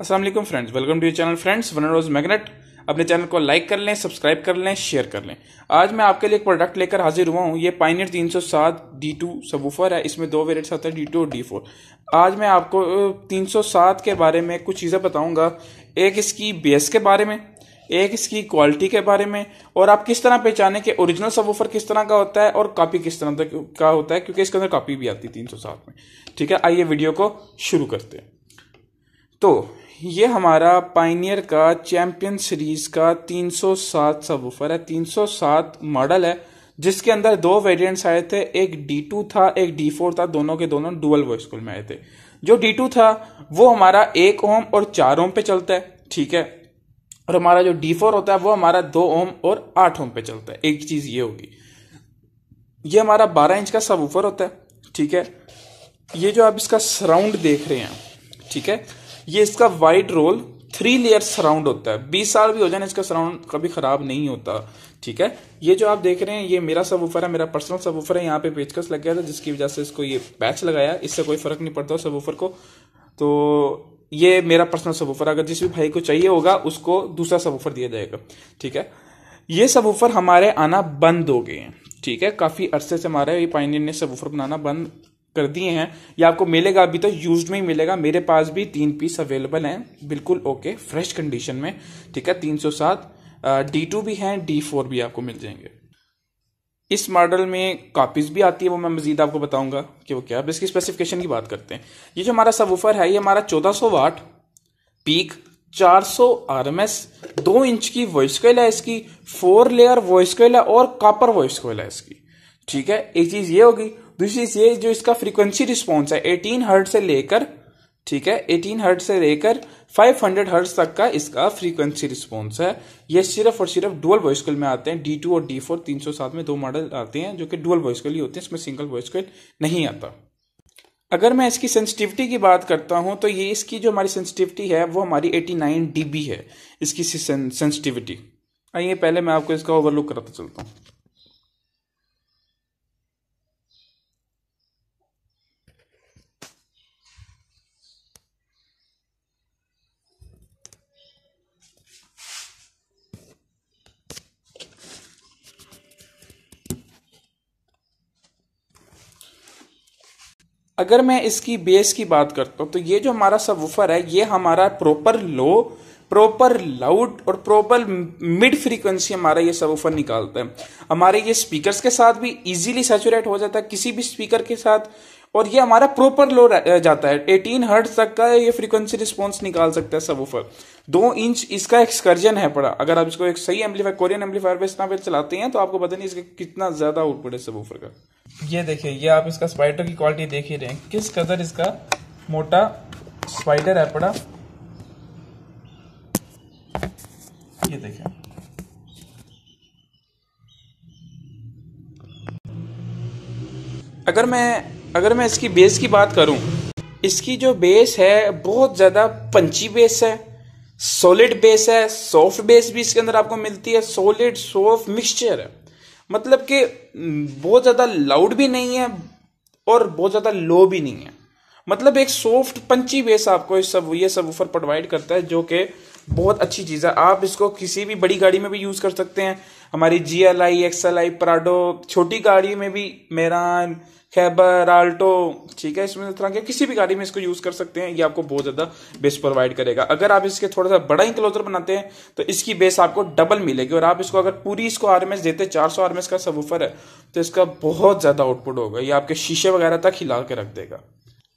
Aslam friends welcome to channel friends one rose magnet अपने channel को like कर लें सब्सक्राइब कर लें शेयर कर लें आज मैं आपके लिए एक प्रोडक्ट लेकर हाजिर हुआ हूँ ये पाइनियर 307 टू सबूफर है इसमें दो वेरियट्स आते हैं डी टू और डी फोर आज मैं आपको 307 के बारे में कुछ चीज़ें बताऊँगा एक इसकी बेस के बारे में एक इसकी क्वालिटी के बारे में और आप किस तरह पहचाने कि ओरिजिनल सबूफर किस तरह का होता है और कापी किस तरह का होता है क्योंकि इसके अंदर कापी भी आती है तीन में ठीक है आइए वीडियो को शुरू करते हैं तो ये हमारा पाइनियर का चैम्पियन सीरीज का 307 सबवूफर है 307 मॉडल है जिसके अंदर दो वेरिएंट्स आए थे एक D2 था एक D4 था दोनों के दोनों डुअल वॉइस कूल में आए थे जो D2 था वो हमारा एक ओम और चार ओम पे चलता है ठीक है और हमारा जो D4 होता है वो हमारा दो ओम और आठ ओम पे चलता है एक चीज ये होगी ये हमारा बारह इंच का सब होता है ठीक है ये जो आप इसका सराउंड देख रहे हैं ठीक है ये इसका white roll three layer surround होता है बीस साल भी हो जाए इसका सराउंड कभी खराब नहीं होता ठीक है ये जो आप देख रहे हैं ये मेरा सब वूफर है मेरा पर्सनल सब वूफर है यहाँ पे पेचकस लग गया था जिसकी वजह से इसको ये पैच लगाया इससे कोई फर्क नहीं पड़ता सब को तो ये मेरा पर्सनल सब वूफर अगर जिस भी भाई को चाहिए होगा उसको दूसरा सब वूफर दिया जाएगा ठीक है ये सब वूफर हमारे आना बंद हो गए ठीक है काफ़ी अरसे से हमारे ये पाइनियर ने सब वूफर बनाना बंद कर दिए हैं या आपको मिलेगा अभी तो यूज में ही मिलेगा मेरे पास भी तीन पीस अवेलेबल हैं बिल्कुल ओके फ्रेश कंडीशन में ठीक है तीन सौ सात डी टू भी हैं डी फोर भी आपको मिल जाएंगे इस मॉडल में कॉपीज भी आती है वो मैं मजीद आपको बताऊंगा कि वो क्या अब इसकी स्पेसिफिकेशन की बात करते हैं ये जो हमारा सबवूफर है ये हमारा सौ वाट पीक 400 एस दो इंच की वॉइस कोयल है इसकी फोर लेयर वॉइस कोयल है और कॉपर वॉइस कोयल है इसकी ठीक है एक चीज ये होगी दूसरी चीज ये जो इसका फ्रीक्वेंसी रिस्पॉन्स है एटीन हर्ट से लेकर ठीक है एटीन हर्ट से लेकर फाइव हंड्रेड हर्ट तक का इसका फ्रीक्वेंसी रिस्पॉन्स है ये सिर्फ और सिर्फ डुअल वॉइस कॉल में आते हैं डी टू और डी फोर तीन सौ सात में दो मॉडल आते हैं जो कि डुअल वॉइस कॉल ही होते हैं इसमें सिंगल वॉइस कॉल नहीं आता अगर मैं इसकी सेंसिटिविटी की बात करता हूं तो ये इसकी जो हमारी सेंसिटिविटी है वो हमारी 89 डीबी है इसकी सेंसिटिविटी आइए पहले मैं आपको इसका ओवरलुक कराता चलता हूँ अगर मैं इसकी बेस की बात करता हूँ तो ये जो हमारा सबवूफर है ये हमारा प्रॉपर लो प्रॉपर लाउड और प्रॉपर मिड फ्रीक्वेंसी हमारा ये सबवूफर निकालता है हमारे ये स्पीकर्स के साथ भी इजीली सेचुरेट हो जाता है किसी भी स्पीकर के साथ और ये हमारा प्रॉपर लो जाता है एटीन हर्ट तक का ये फ्रीक्वेंसी रिस्पॉन्स निकाल सकता है सब ऊपर दो इंच इसका एक्सकर्जन है पड़ा अगर आप इसको एक सही एम्पलीफायर कोरियन एम्पलीफायर पे इतना चलाते हैं तो आपको पता नहीं इसका कितना ज्यादा आउटपुट है सब ऊपर का ये देखिए ये आप इसका स्पाइडर की क्वालिटी देख ही रहे हैं किस कदर इसका मोटा स्पाइडर है पड़ा ये देखिए अगर मैं अगर मैं इसकी बेस की बात करूं इसकी जो बेस है बहुत ज़्यादा पंची बेस है सॉलिड बेस है सॉफ्ट बेस भी इसके अंदर आपको मिलती है सॉलिड सॉफ्ट मिक्सचर है मतलब कि हम्म, बहुत ज़्यादा लाउड भी नहीं है और बहुत ज़्यादा लो भी नहीं है मतलब एक सॉफ्ट पंची बेस आपको इस सब ये सब ऊपर प्रोवाइड करता है जो कि बहुत अच्छी चीज़ है आप इसको किसी भी बड़ी गाड़ी में भी यूज़ कर सकते हैं हमारी G L I X L I Prado छोटी गाड़ी में भी मेरान खैबर आल्टो ठीक है इसमें तरह के किसी भी गाड़ी में इसको यूज़ कर सकते हैं ये आपको बहुत ज़्यादा बेस प्रोवाइड करेगा अगर आप इसके थोड़ा सा बड़ा इंक्लोजर बनाते हैं तो इसकी बेस आपको डबल मिलेगी और आप इसको अगर पूरी इसको आर देते चार सौ आर का सबूफर है तो इसका बहुत ज़्यादा आउटपुट होगा ये आपके शीशे वगैरह तक हिला के रख देगा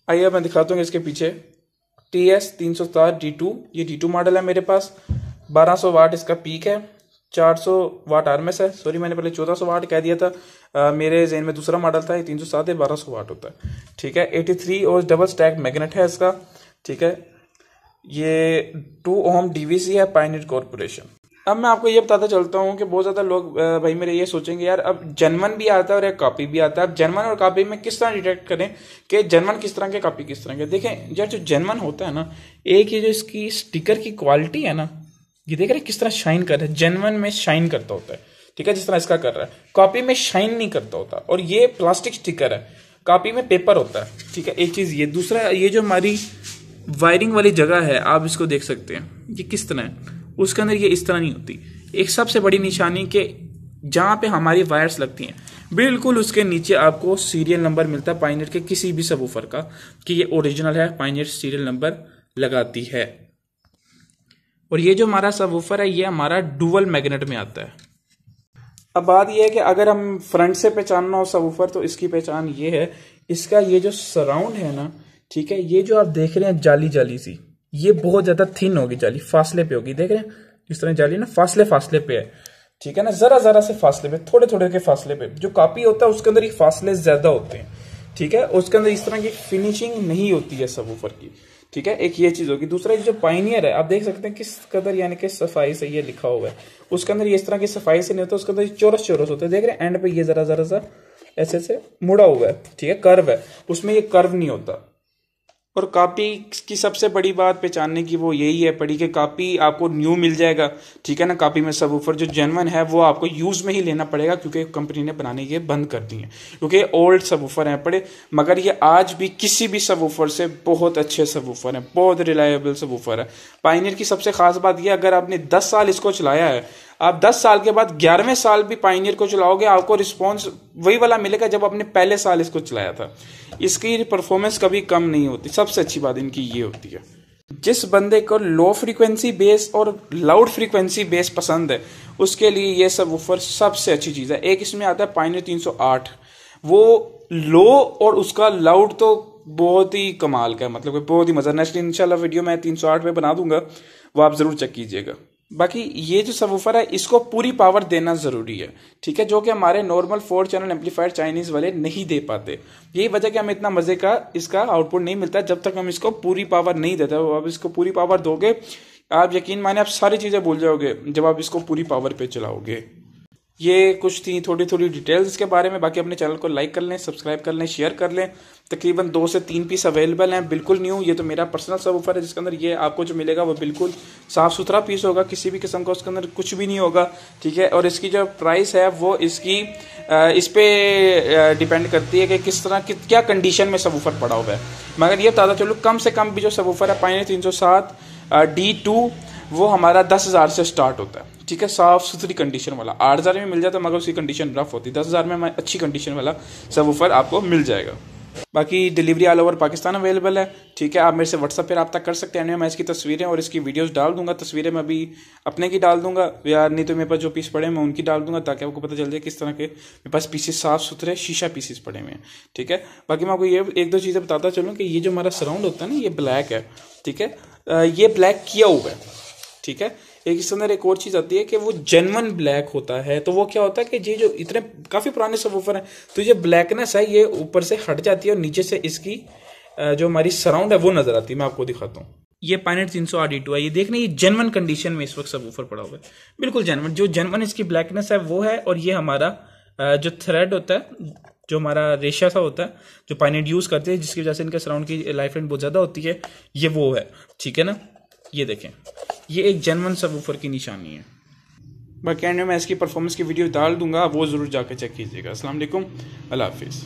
आइए मैं दिखाता हूँ इसके पीछे टी एस तीन सौ सात डी टू ये डी टू मॉडल है मेरे पास बारह सौ वाट इसका पीक है चार सौ वाट आरमेस है सॉरी मैंने पहले चौदह सौ वाट कह दिया था आ, मेरे जेन में दूसरा मॉडल था ये तीन सौ सात है बारह सौ वाट होता है ठीक है एटी थ्री और डबल स्टैक मैग्नेट है इसका ठीक है ये two ohm D V C है पाइनिट कॉरपोरेशन अब मैं आपको ये बताता चलता हूँ कि बहुत ज़्यादा लोग भाई मेरे ये सोचेंगे यार अब जनमन भी आता है और एक कॉपी भी आता है अब जनमन और कॉपी में किस तरह डिटेक्ट करें कि जनमन किस तरह के कॉपी किस तरह के देखें यार जो जनमन होता है ना एक ये जो इसकी स्टिकर की क्वालिटी है ना ये देख रहे किस तरह शाइन कर रहा है जनमन में शाइन करता होता है ठीक है जिस तरह इसका कर रहा है कॉपी में शाइन नहीं करता होता और ये प्लास्टिक स्टिकर है कॉपी में पेपर होता है ठीक है एक चीज़ ये दूसरा ये जो हमारी वायरिंग वाली जगह है आप इसको देख सकते हैं ये किस तरह है उसके अंदर ये इस तरह नहीं होती एक सबसे बड़ी निशानी के जहाँ पे हमारी वायर्स लगती हैं बिल्कुल उसके नीचे आपको सीरियल नंबर मिलता है पाइनियर के किसी भी सबवूफर का कि ये ओरिजिनल है पाइनियर सीरियल नंबर लगाती है और ये जो हमारा सबवूफर है ये हमारा डुअल मैग्नेट में आता है अब बात यह है कि अगर हम फ्रंट से पहचानना हो सबवूफर तो इसकी पहचान ये है इसका ये जो सराउंड है ना ठीक है ये जो आप देख रहे हैं जाली जाली सी ये बहुत ज्यादा थिन होगी जाली फासले पे होगी देख रहे हैं जिस तरह जाली ना फासले फासले पे है ठीक है ना जरा जरा से फासले पे थोड़े थोड़े के फासले पे जो कापी होता है उसके अंदर ये फासले ज्यादा होते हैं ठीक है उसके अंदर इस तरह की फिनिशिंग नहीं होती है सब ऊपर की ठीक है एक ये चीज होगी दूसरा जो पाइनियर है आप देख सकते हैं किस कदर यानी कि सफाई से ये लिखा हुआ है उसके अंदर ये इस तरह की सफाई से नहीं होता उसके अंदर चोरस चोरस होते हैं देख रहे हैं एंड पे ये जरा जरा सा ऐसे ऐसे मुड़ा हुआ है ठीक है कर्व है उसमें ये कर्व नहीं होता और कापी की सबसे बड़ी बात पहचानने की वो यही है पड़ी कि कापी आपको न्यू मिल जाएगा ठीक है ना कापी में सब ऊपर जो जेनवन है वो आपको यूज़ में ही लेना पड़ेगा क्योंकि कंपनी ने बनाने के बंद कर दी है क्योंकि ओल्ड सब ऊपर हैं पड़े मगर ये आज भी किसी भी सब ऊपर से बहुत अच्छे सब ऊपर हैं बहुत रिलायबल सब ऊपर है पाइनियर की सबसे खास बात यह अगर आपने दस साल इसको चलाया है आप 10 साल के बाद ग्यारहवें साल भी पाइनियर को चलाओगे आपको रिस्पॉन्स वही वाला मिलेगा जब आपने पहले साल इसको चलाया था इसकी परफॉर्मेंस कभी कम नहीं होती सबसे अच्छी बात इनकी ये होती है जिस बंदे को लो फ्रीक्वेंसी बेस और लाउड फ्रीक्वेंसी बेस पसंद है उसके लिए ये सब ऑफर सबसे अच्छी चीज़ है एक इसमें आता है पाइनियर तीन वो लो और उसका लाउड तो बहुत ही कमाल का है मतलब बहुत ही मज़ा नेक्स्ट इंशाल्लाह वीडियो मैं 308 में बना दूंगा वो आप ज़रूर चेक कीजिएगा बाकी ये जो सबवूफर है इसको पूरी पावर देना ज़रूरी है ठीक है जो कि हमारे normal four channel amplifier Chinese वाले नहीं दे पाते यही वजह कि हमें इतना मज़े का इसका आउटपुट नहीं मिलता जब तक हम इसको पूरी पावर नहीं देते अब इसको पूरी पावर दोगे आप यकीन माने आप सारी चीज़ें भूल जाओगे जब आप इसको पूरी पावर पे चलाओगे ये कुछ थी थोड़ी थोड़ी डिटेल्स के बारे में बाकी अपने चैनल को लाइक कर लें सब्सक्राइब कर लें शेयर कर लें तकरीबन दो से तीन पीस अवेलेबल हैं बिल्कुल न्यू ये तो मेरा पर्सनल सब ऑफर है जिसके अंदर ये आपको जो मिलेगा वो बिल्कुल साफ़ सुथरा पीस होगा किसी भी किस्म का उसके अंदर कुछ भी नहीं होगा ठीक है और इसकी जो प्राइस है वो इसकी इस पर डिपेंड करती है कि किस तरह कि क्या कंडीशन में सब ऑफर पड़ा हुआ है मगर ये ताज़ा चलो कम से कम भी जो सब ऑफर है पाइन तीन सौ सात डी टू वो हमारा दस हज़ार से स्टार्ट होता है ठीक है साफ सुथरी कंडीशन वाला आठ हज़ार में मिल जाता मगर उसकी कंडीशन रफ होती दस हज़ार में अच्छी कंडीशन वाला सब ऊपर आपको मिल जाएगा बाकी delivery all over Pakistan available है ठीक है आप मेरे से व्हाट्सअप पे तक कर सकते हैं मैं इसकी तस्वीरें और इसकी वीडियोस डाल दूंगा तस्वीरें मैं अभी अपने की डाल दूंगा या नहीं तो मेरे पास जो पीस पड़े मैं उनकी डाल दूंगा ताकि आपको पता चल जाए किस तरह के मेरे पास पीसेस साफ सुथरे शीशा पीसेस पड़े हुए हैं ठीक है बाकी मैं आपको ये एक दो चीज़ें बताता चलूँ कि ये जो हमारा सराउंड होता है ना ये ब्लैक है ठीक है ये ब्लैक किया हुआ है ठीक है एक इसके अंदर एक और चीज़ आती है कि वो जेनवन ब्लैक होता है तो वो क्या होता है कि ये जो इतने काफ़ी पुराने सब हैं तो ये ब्लैकनेस है ये ऊपर से हट जाती है और नीचे से इसकी जो हमारी सराउंड है वो नज़र आती है मैं आपको दिखाता हूँ ये पाइनेट तीन सौ आडी टू e है ये देखने ये जेनवन कंडीशन में इस वक्त सब ऊपर पड़ा हुआ है बिल्कुल जेनवन जो जेनवन इसकी ब्लैकनेस है वो है और ये हमारा जो थ्रेड होता है जो हमारा रेशा सा होता है जो पाइनेट यूज़ करते हैं जिसकी वजह से इनके सराउंड की लाइफ लाइन बहुत ज़्यादा होती है ये वो है ठीक है ना ये देखें ये एक जेनवन सबवूफर की निशानी है बाकी एंड में मैं इसकी परफॉर्मेंस की वीडियो डाल दूंगा वो ज़रूर जाकर चेक कीजिएगा असल अल्लाह हाफिज़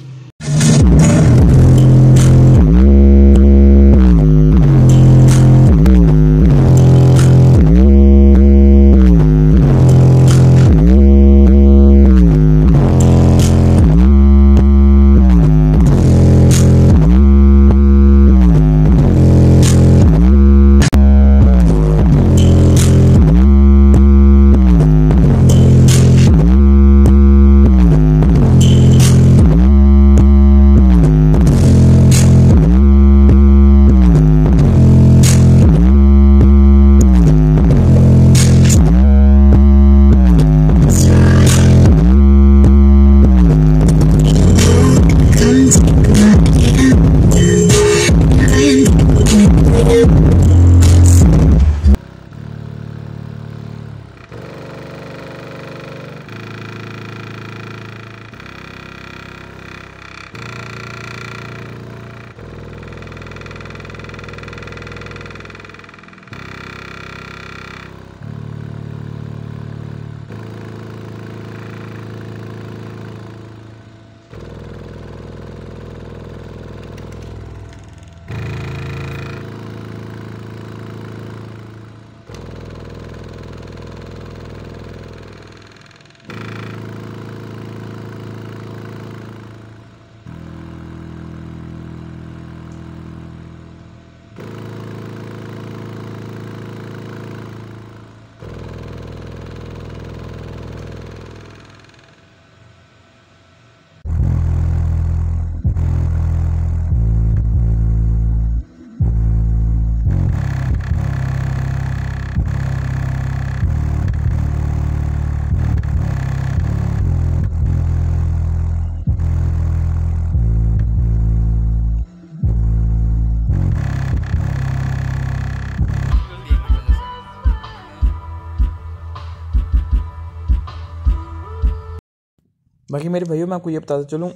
बाकी मेरे भाइयों मैं आपको ये बताता चलूँ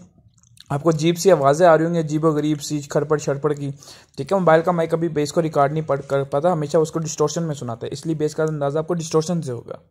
आपको जीप सी आवाज़ें आ रही होंगी जीबो गरीब सी खड़पड़ छड़पड़ की ठीक है मोबाइल का माइक कभी बेस को रिकॉर्ड नहीं पड़ कर पाता हमेशा उसको डिस्टोर्शन में सुनाता है इसलिए बेस का अंदाज़ा आपको डिस्टोर्शन से होगा